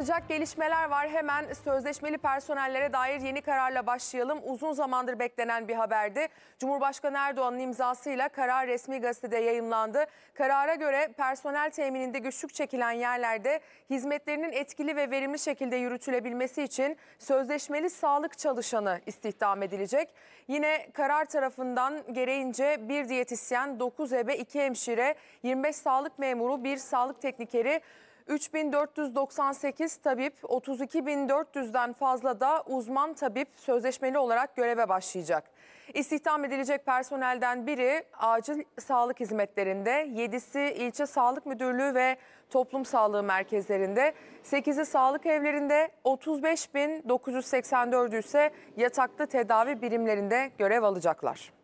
Sıcak gelişmeler var. Hemen sözleşmeli personellere dair yeni kararla başlayalım. Uzun zamandır beklenen bir haberdi. Cumhurbaşkanı Erdoğan'ın imzasıyla karar resmi gazetede yayımlandı. Karara göre personel temininde güçlük çekilen yerlerde hizmetlerinin etkili ve verimli şekilde yürütülebilmesi için sözleşmeli sağlık çalışanı istihdam edilecek. Yine karar tarafından gereğince bir diyetisyen, 9 ebe, 2 hemşire, 25 sağlık memuru, 1 sağlık teknikeri, 3498 tabip, 32400'den fazla da uzman tabip sözleşmeli olarak göreve başlayacak. İstihdam edilecek personelden biri acil sağlık hizmetlerinde, 7'si ilçe sağlık müdürlüğü ve toplum sağlığı merkezlerinde, 8'i sağlık evlerinde, 35.984'ü ise yataklı tedavi birimlerinde görev alacaklar.